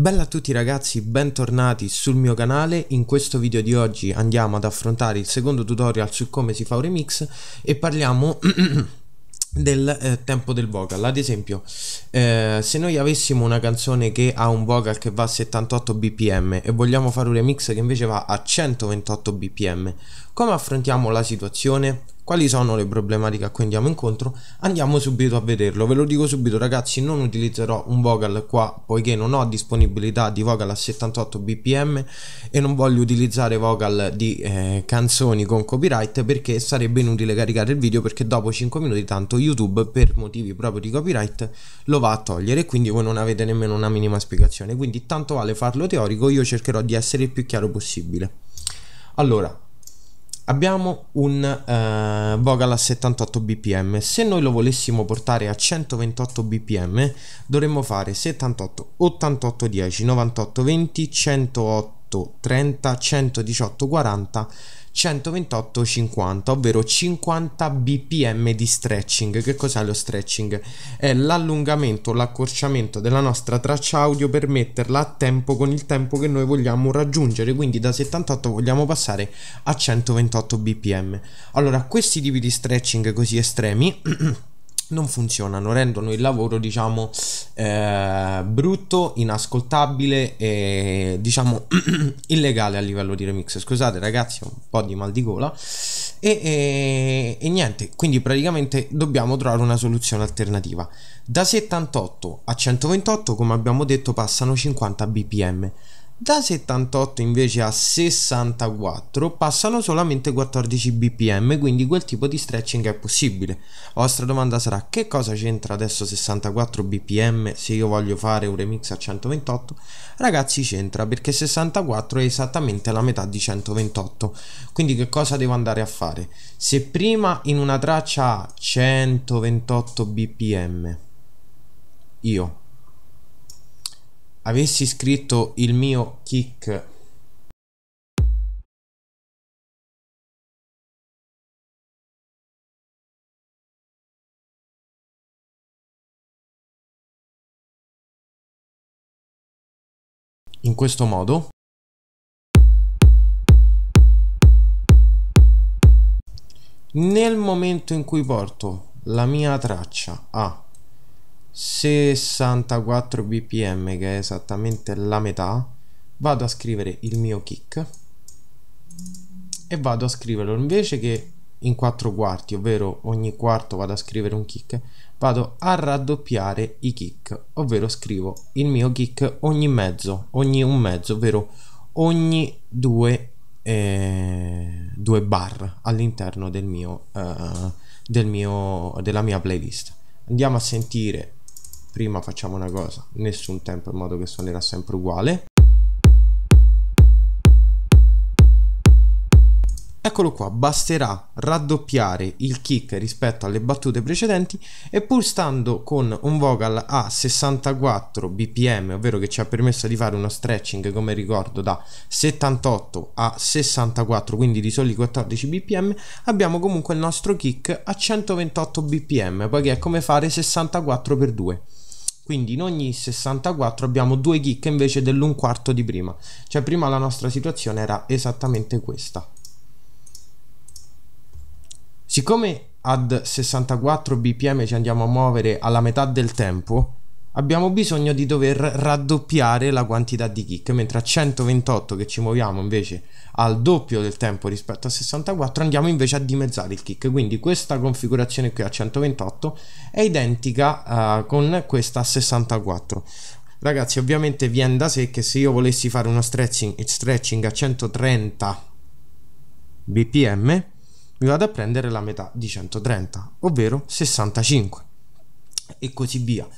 Bella a tutti ragazzi, bentornati sul mio canale, in questo video di oggi andiamo ad affrontare il secondo tutorial su come si fa un remix e parliamo del eh, tempo del vocal ad esempio eh, se noi avessimo una canzone che ha un vocal che va a 78 bpm e vogliamo fare un remix che invece va a 128 bpm come affrontiamo la situazione? quali sono le problematiche a cui andiamo incontro, andiamo subito a vederlo. Ve lo dico subito ragazzi, non utilizzerò un vocal qua poiché non ho disponibilità di vocal a 78 bpm e non voglio utilizzare vocal di eh, canzoni con copyright perché sarebbe inutile caricare il video perché dopo 5 minuti tanto YouTube per motivi proprio di copyright lo va a togliere quindi voi non avete nemmeno una minima spiegazione. Quindi tanto vale farlo teorico, io cercherò di essere il più chiaro possibile. Allora, abbiamo un eh, Vogal a 78 bpm se noi lo volessimo portare a 128 bpm dovremmo fare 78 88 10 98 20 108 30 118 40 128-50, ovvero 50 bpm di stretching che cos'è lo stretching? è l'allungamento l'accorciamento della nostra traccia audio per metterla a tempo con il tempo che noi vogliamo raggiungere quindi da 78 vogliamo passare a 128 bpm allora questi tipi di stretching così estremi non funzionano rendono il lavoro diciamo eh, brutto, inascoltabile e diciamo illegale a livello di remix. Scusate ragazzi, ho un po' di mal di gola. E, e, e niente, quindi praticamente dobbiamo trovare una soluzione alternativa. Da 78 a 128, come abbiamo detto, passano 50 bpm. Da 78 invece a 64 passano solamente 14 bpm, quindi quel tipo di stretching è possibile. La vostra domanda sarà che cosa c'entra adesso 64 bpm se io voglio fare un remix a 128? Ragazzi c'entra perché 64 è esattamente la metà di 128, quindi che cosa devo andare a fare? Se prima in una traccia a 128 bpm io avessi scritto il mio kick in questo modo nel momento in cui porto la mia traccia a 64 bpm che è esattamente la metà vado a scrivere il mio kick e vado a scriverlo invece che in 4 quarti ovvero ogni quarto vado a scrivere un kick vado a raddoppiare i kick ovvero scrivo il mio kick ogni mezzo ogni un mezzo ovvero ogni due, eh, due bar all'interno del mio, eh, del mio della mia playlist andiamo a sentire prima facciamo una cosa nessun tempo in modo che suonerà sempre uguale Eccolo qua, basterà raddoppiare il kick rispetto alle battute precedenti e pur stando con un vocal a 64 bpm, ovvero che ci ha permesso di fare uno stretching come ricordo da 78 a 64, quindi di soli 14 bpm, abbiamo comunque il nostro kick a 128 bpm, poiché è come fare 64 x 2. Quindi in ogni 64 abbiamo 2 gig invece dell'1 quarto di prima. Cioè prima la nostra situazione era esattamente questa. Siccome ad 64 bpm ci andiamo a muovere alla metà del tempo, abbiamo bisogno di dover raddoppiare la quantità di kick, mentre a 128 che ci muoviamo invece al doppio del tempo rispetto a 64 andiamo invece a dimezzare il kick, quindi questa configurazione qui a 128 è identica uh, con questa a 64. Ragazzi, ovviamente viene da sé che se io volessi fare uno stretching, stretching a 130 bpm, mi vado a prendere la metà di 130, ovvero 65 e così via.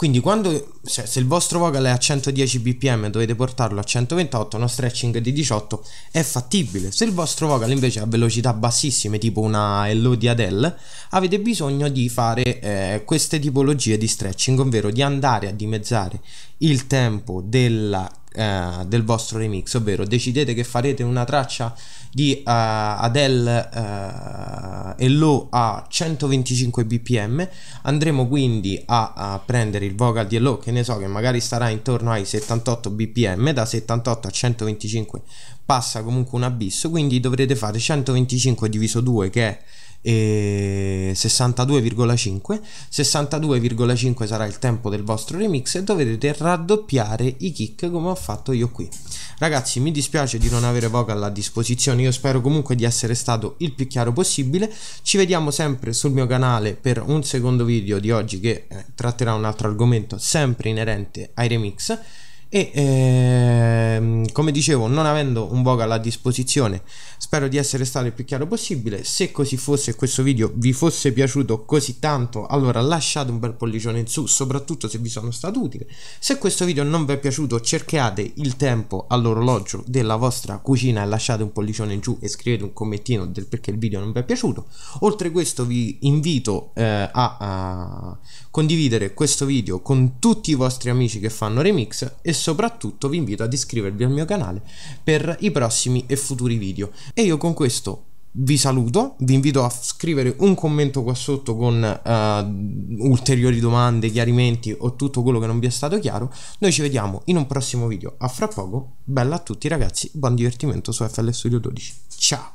Quindi quando, se, se, il vostro vocal è a 110 bpm e dovete portarlo a 128, uno stretching di 18 è fattibile. Se il vostro vocal invece è a velocità bassissime, tipo una Elodie Adele, avete bisogno di fare eh, queste tipologie di stretching, ovvero di andare a dimezzare il tempo della eh, del vostro remix, ovvero decidete che farete una traccia di uh, Adele uh, e Low a 125 bpm, andremo quindi a, a prendere il vocal di Low che ne so che magari starà intorno ai 78 bpm, da 78 a 125 passa comunque un abisso, quindi dovrete fare 125 diviso 2 che è e 62,5 62,5 sarà il tempo del vostro remix e dovrete raddoppiare i kick come ho fatto io qui ragazzi mi dispiace di non avere vocal a disposizione io spero comunque di essere stato il più chiaro possibile ci vediamo sempre sul mio canale per un secondo video di oggi che eh, tratterà un altro argomento sempre inerente ai remix e ehm, come dicevo non avendo un vocal a disposizione spero di essere stato il più chiaro possibile se così fosse questo video vi fosse piaciuto così tanto allora lasciate un bel pollicione in su soprattutto se vi sono stato utile se questo video non vi è piaciuto cercate il tempo all'orologio della vostra cucina e lasciate un pollicione in giù e scrivete un commentino del perché il video non vi è piaciuto oltre questo vi invito eh, a, a condividere questo video con tutti i vostri amici che fanno remix e soprattutto vi invito ad iscrivervi al mio canale per i prossimi e futuri video. E io con questo vi saluto, vi invito a scrivere un commento qua sotto con uh, ulteriori domande, chiarimenti o tutto quello che non vi è stato chiaro. Noi ci vediamo in un prossimo video, a fra poco. Bella a tutti ragazzi, buon divertimento su FL Studio 12. Ciao!